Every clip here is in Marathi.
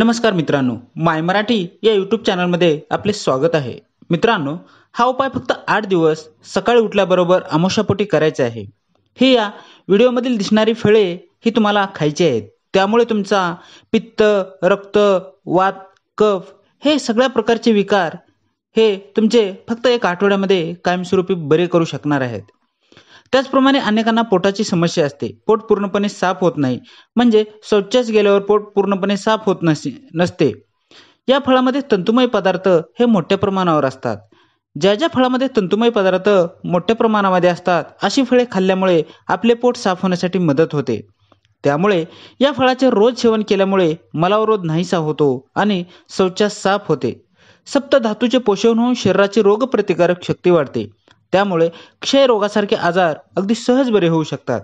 नमस्कार मित्रांनो माय मराठी या यूट्यूब चॅनलमध्ये आपले स्वागत आहे मित्रांनो हा उपाय फक्त आठ दिवस सकाळी उठल्याबरोबर आमोशापोटी करायचे आहे हे या व्हिडिओमधील दिसणारी फळे ही तुम्हाला खायची आहेत त्यामुळे तुमचा पित्त रक्त वात कफ हे सगळ्या प्रकारचे विकार हे तुमचे फक्त एक आठवड्यामध्ये कायमस्वरूपी बरे करू शकणार आहेत त्याचप्रमाणे अनेकांना पोटाची समस्या असते पोट पूर्णपणे साफ होत नाही म्हणजे शौचास गेल्यावर पोट पूर्णपणे साफ होत नस नसते या फळामध्ये तंतुमय पदार्थ हे मोठ्या प्रमाणावर असतात ज्या ज्या फळामध्ये तंतुमय पदार्थ मोठ्या प्रमाणामध्ये असतात अशी फळे खाल्ल्यामुळे आपले पोट साफ होण्यासाठी मदत होते त्यामुळे या फळाचे रोज सेवन केल्यामुळे मलावरोध नाहीसा होतो आणि शौचास साफ होते सप्त धातूचे पोषण होऊन शरीराची रोगप्रतिकारक शक्ती वाढते त्यामुळे क्षयरोगासारखे आजार अगदी सहज बरे होऊ शकतात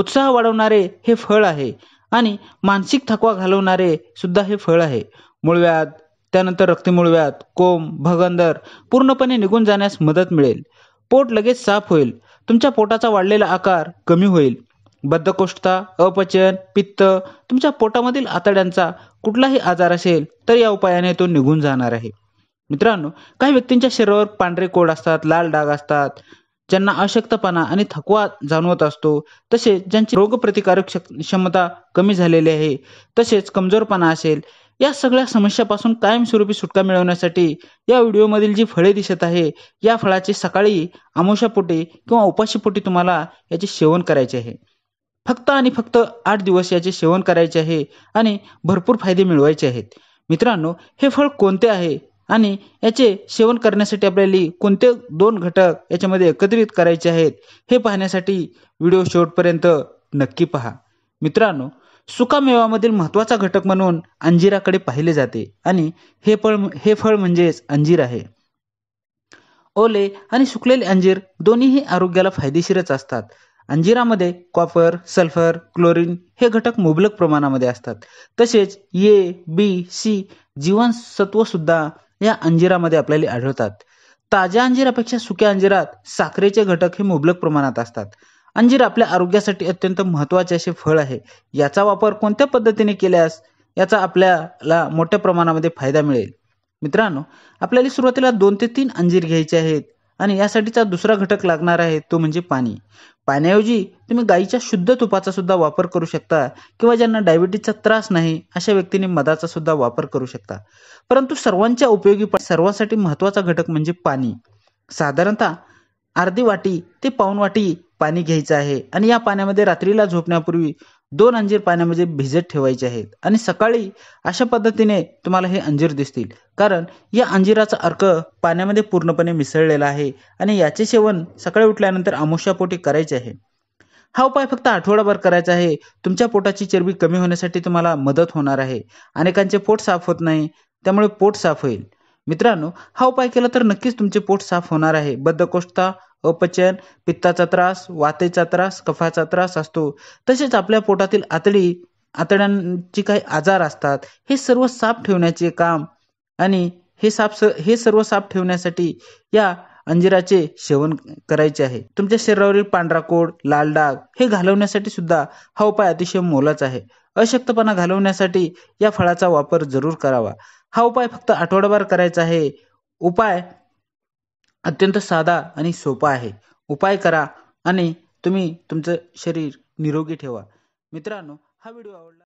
उत्साह वाढवणारे हे फळ आहे आणि मानसिक थकवा घालवणारे सुद्धा हे फळ आहे मूळव्याध त्यानंतर रक्तमूळव्याध कोम भगंदर पूर्णपणे निघून जाण्यास मदत मिळेल पोट लगेच साफ होईल तुमच्या पोटाचा वाढलेला आकार कमी होईल बद्धकोष्ठता अपचन पित्त तुमच्या पोटामधील आतड्यांचा कुठलाही आजार असेल तर या उपायाने तो निघून जाणार आहे मित्रांनो काही व्यक्तींच्या शरीरावर पांढरे कोड असतात लाल डाग असतात ज्यांना अशक्तपणा आणि थकवा जाणवत असतो तसेच ज्यांची रोगप्रतिकारक क्षमता कमी झालेली आहे तसेच कमजोरपणा असेल या सगळ्या समस्यापासून कायमस्वरूपी सुटका मिळवण्यासाठी या व्हिडिओमधील जी फळे दिसत आहे या फळाचे सकाळी आमोशापोटी किंवा उपाशीपोटी तुम्हाला याचे सेवन करायचे आहे फक्त आणि फक्त आठ दिवस याचे सेवन करायचे आहे आणि भरपूर फायदे मिळवायचे आहेत मित्रांनो हे फळ कोणते आहे आणि याचे सेवन करण्यासाठी आपल्याला कोणते दोन घटक याच्यामध्ये एकत्रित करायचे आहेत हे पाहण्यासाठी व्हिडिओ शेवटपर्यंत नक्की पहा मित्रांनो सुकामेवामधील महत्वाचा घटक म्हणून अंजिराकडे पाहिले जाते आणि हे फळ हे फळ म्हणजेच अंजीर आहे ओले आणि सुकलेले अंजीर दोन्हीही आरोग्याला फायदेशीरच असतात अंजिरामध्ये कॉपर सल्फर क्लोरीन हे घटक मुबलक प्रमाणामध्ये असतात तसेच ए बी सी जीवनसत्व सुद्धा या अंजिरामध्ये आपल्याला आढळतात ताज्या अंजिरापेक्षा सुक्या अंजिरात साखरेचे घटक हे मुबलक प्रमाणात असतात अंजीर आपल्या आरोग्यासाठी अत्यंत महत्वाचे असे फळ आहे याचा वापर कोणत्या पद्धतीने केल्यास याचा आपल्याला मोठ्या प्रमाणामध्ये फायदा मिळेल मित्रांनो आपल्याला सुरुवातीला दोन ते तीन अंजीर घ्यायचे आहेत आणि यासाठीचा दुसरा घटक लागणार आहे तो म्हणजे पाणी पाण्याऐवजी तुम्ही गाईच्या शुद्ध तुपाचा सुद्धा वापर करू शकता किंवा ज्यांना डायबिटीजचा त्रास नाही अशा व्यक्तीने मधाचा सुद्धा वापर करू शकता परंतु सर्वांच्या उपयोगी सर्वांसाठी महत्वाचा घटक म्हणजे पाणी साधारणतः अर्धी वाटी ते पाऊण वाटी पाणी घ्यायचं आहे आणि या पाण्यामध्ये रात्रीला झोपण्यापूर्वी दोन अंजीर पाण्यामध्ये भिजत ठेवायचे आहेत आणि सकाळी अशा पद्धतीने तुम्हाला हे अंजीर दिसतील कारण या अंजीराचा अर्क पाण्यामध्ये पूर्णपणे मिसळलेला आहे आणि याचे सेवन सकाळी उठल्यानंतर आमुष्यापोटी करायचे आहे हा उपाय फक्त आठवडाभर करायचा आहे तुमच्या पोटाची चरबी कमी होण्यासाठी तुम्हाला मदत होणार आहे अनेकांचे पोट साफ होत नाही त्यामुळे पोट साफ होईल मित्रांनो हा उपाय केला तर नक्कीच तुमचे पोट साफ होणार आहे बद्धकोष्ठता अपचन पित्ताचा त्रास वातेचा त्रास कफाचा त्रास असतो तसेच आपल्या पोटातील आतडी आतड्यांची काही आजार असतात हे सर्व साफ ठेवण्याचे काम आणि हे साफ हे सर्व साफ ठेवण्यासाठी या अंजिराचे सेवन करायचे आहे तुमच्या शरीरावरील पांढरा कोड लाल डाग हे घालवण्यासाठी सुद्धा हा उपाय अतिशय मोलाचा आहे अशक्तपणा घालवण्यासाठी या फळाचा वापर जरूर करावा हा उपाय फक्त आठवडाभर करायचा आहे उपाय अत्यंत साधा आणि सोपा आहे उपाय करा आणि तुम्ही तुमचं शरीर निरोगी ठेवा मित्रांनो हा व्हिडिओ आवडला